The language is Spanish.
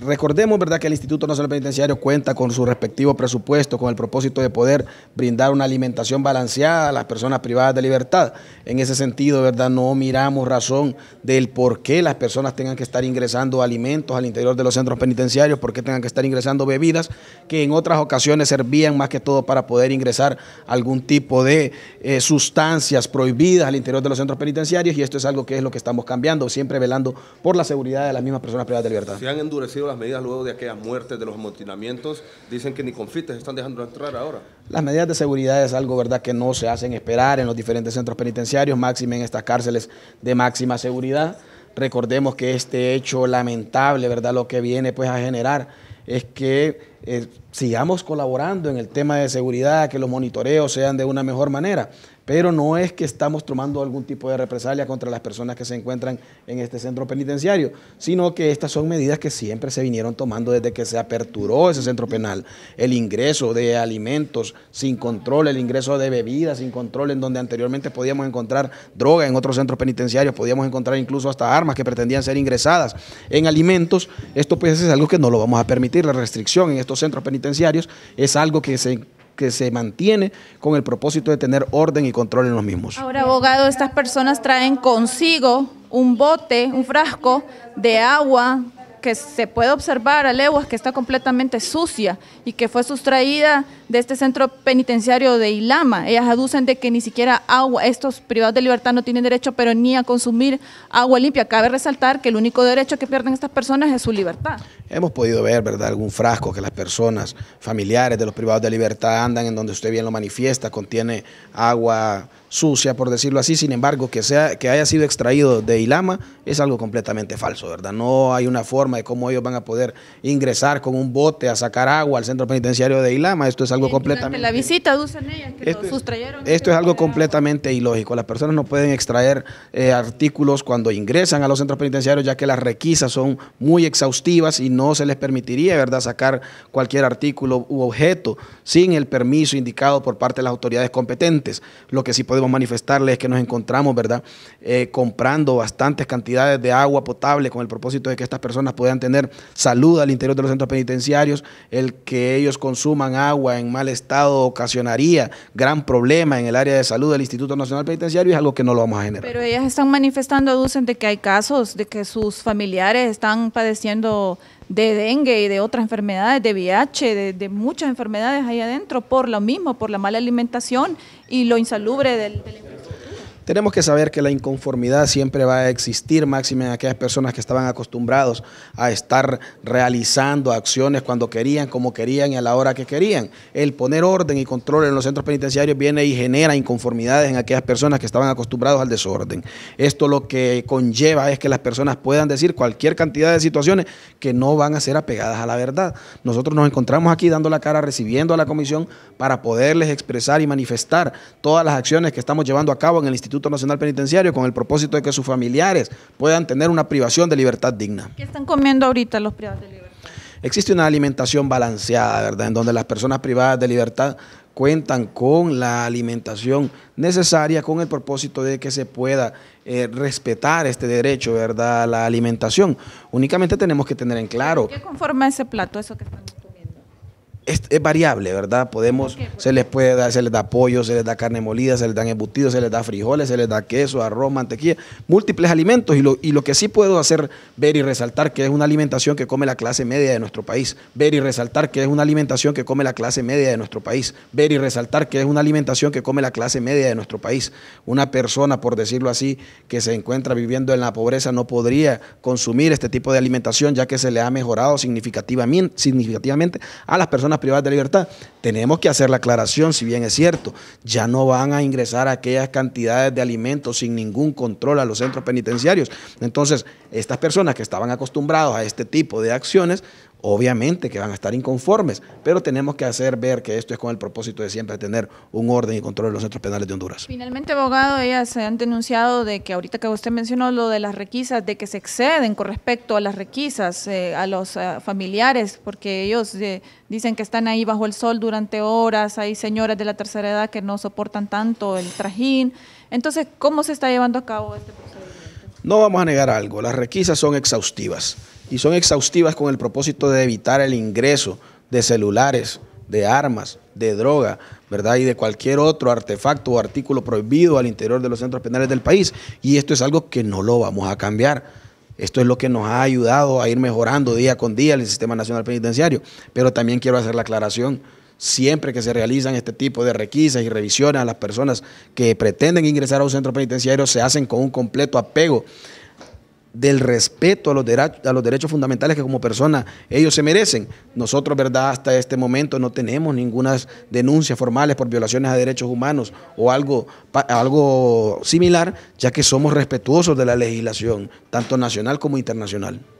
Recordemos, ¿verdad?, que el Instituto Nacional Penitenciario cuenta con su respectivo presupuesto con el propósito de poder brindar una alimentación balanceada a las personas privadas de libertad. En ese sentido, ¿verdad?, no miramos razón del por qué las personas tengan que estar ingresando alimentos al interior de los centros penitenciarios, por qué tengan que estar ingresando bebidas que en otras ocasiones servían más que todo para poder ingresar algún tipo de eh, sustancias prohibidas al interior de los centros penitenciarios y esto es algo que es lo que estamos cambiando, siempre velando por la seguridad de las mismas personas privadas de libertad. Se han endurecido las medidas luego de aquellas muertes, de los amotinamientos? Dicen que ni confites están dejando entrar ahora. Las medidas de seguridad es algo, ¿verdad?, que no se hacen esperar en los diferentes centros penitenciarios, máxima en estas cárceles de máxima seguridad. Recordemos que este hecho lamentable, ¿verdad?, lo que viene pues a generar es que eh, sigamos colaborando en el tema de seguridad, que los monitoreos sean de una mejor manera, pero no es que estamos tomando algún tipo de represalia contra las personas que se encuentran en este centro penitenciario, sino que estas son medidas que siempre se vinieron tomando desde que se aperturó ese centro penal. El ingreso de alimentos sin control, el ingreso de bebidas sin control, en donde anteriormente podíamos encontrar droga en otros centros penitenciarios, podíamos encontrar incluso hasta armas que pretendían ser ingresadas en alimentos. Esto pues es algo que no lo vamos a permitir, la restricción en estos centros penitenciarios es algo que se que se mantiene con el propósito de tener orden y control en los mismos. Ahora, abogado, estas personas traen consigo un bote, un frasco de agua que se puede observar a leguas que está completamente sucia y que fue sustraída de este centro penitenciario de Ilama. Ellas aducen de que ni siquiera agua, estos privados de libertad no tienen derecho, pero ni a consumir agua limpia. Cabe resaltar que el único derecho que pierden estas personas es su libertad. Hemos podido ver, ¿verdad?, algún frasco que las personas familiares de los privados de libertad andan en donde usted bien lo manifiesta, contiene agua sucia, por decirlo así. Sin embargo, que, sea, que haya sido extraído de Ilama es algo completamente falso, ¿verdad? No hay una forma de cómo ellos van a poder ingresar con un bote a sacar agua al centro penitenciario de Ilama. Esto es completamente... Este, esto, es algo completamente ilógico. Las personas no pueden extraer eh, artículos cuando ingresan a los centros penitenciarios, ya que las requisas son muy exhaustivas y no se les permitiría, ¿verdad?, sacar cualquier artículo u objeto sin el permiso indicado por parte de las autoridades competentes. Lo que sí podemos manifestarles es que nos encontramos, ¿verdad?, eh, comprando bastantes cantidades de agua potable con el propósito de que estas personas puedan tener salud al interior de los centros penitenciarios, el que ellos consuman agua en mal estado ocasionaría gran problema en el área de salud del Instituto Nacional Penitenciario y es algo que no lo vamos a generar. Pero ellas están manifestando, aducen, de que hay casos de que sus familiares están padeciendo de dengue y de otras enfermedades, de VIH, de, muchas enfermedades ahí adentro por lo mismo, por la mala alimentación y lo insalubre del tenemos que saber que la inconformidad siempre va a existir, máxima en aquellas personas que estaban acostumbrados a estar realizando acciones cuando querían, como querían y a la hora que querían. El poner orden y control en los centros penitenciarios viene y genera inconformidades en aquellas personas que estaban acostumbrados al desorden. Esto lo que conlleva es que las personas puedan decir cualquier cantidad de situaciones que no van a ser apegadas a la verdad. Nosotros nos encontramos aquí dando la cara, recibiendo a la comisión para poderles expresar y manifestar todas las acciones que estamos llevando a cabo en el Instituto Nacional Penitenciario con el propósito de que sus familiares puedan tener una privación de libertad digna. ¿Qué están comiendo ahorita los privados de libertad? Existe una alimentación balanceada, ¿verdad? En donde las personas privadas de libertad cuentan con la alimentación necesaria con el propósito de que se pueda eh, respetar este derecho, ¿verdad? La alimentación. Únicamente tenemos que tener en claro. ¿Qué conforma ese plato, eso que están es, variable, ¿verdad? Podemos, se les puede dar, se les da pollo, se les da carne molida, se les dan embutidos, se les da frijoles, se les da queso, arroz, mantequilla, múltiples alimentos. Y lo, y lo que sí puedo hacer ver y resaltar que es una alimentación que come la clase media de nuestro país, ver y resaltar que es una alimentación que come la clase media de nuestro país, ver y resaltar que es una alimentación que come la clase media de nuestro país. Una persona, por decirlo así, que se encuentra viviendo en la pobreza no podría consumir este tipo de alimentación ya que se le ha mejorado significativamente, significativamente a las personas privadas de libertad, tenemos que hacer la aclaración, si bien es cierto, ya no van a ingresar aquellas cantidades de alimentos sin ningún control a los centros penitenciarios. Entonces, estas personas que estaban acostumbradas a este tipo de acciones obviamente que van a estar inconformes, pero tenemos que hacer ver que esto es con el propósito de siempre tener un orden y control en los centros penales de Honduras. Finalmente, abogado, ellas se han denunciado de que ahorita que usted mencionó lo de las requisas, de que se exceden con respecto a las requisas eh, a los eh, familiares, porque ellos eh, dicen que están ahí bajo el sol durante horas, hay señoras de la tercera edad que no soportan tanto el trajín. Entonces, ¿cómo se está llevando a cabo este procedimiento? No vamos a negar algo, las requisas son exhaustivas y son exhaustivas con el propósito de evitar el ingreso de celulares, de armas, de droga, ¿verdad? Y de cualquier otro artefacto o artículo prohibido al interior de los centros penales del país. Y esto es algo que no lo vamos a cambiar. Esto es lo que nos ha ayudado a ir mejorando día con día el Sistema Nacional Penitenciario. Pero también quiero hacer la aclaración. Siempre que se realizan este tipo de requisas y revisiones a las personas que pretenden ingresar a un centro penitenciario, se hacen con un completo apego del respeto a los, derechos fundamentales que como persona ellos se merecen. Nosotros, ¿verdad? Hasta este momento no tenemos ninguna denuncia formales por violaciones a derechos humanos o algo, algo similar, ya que somos respetuosos de la legislación, tanto nacional como internacional.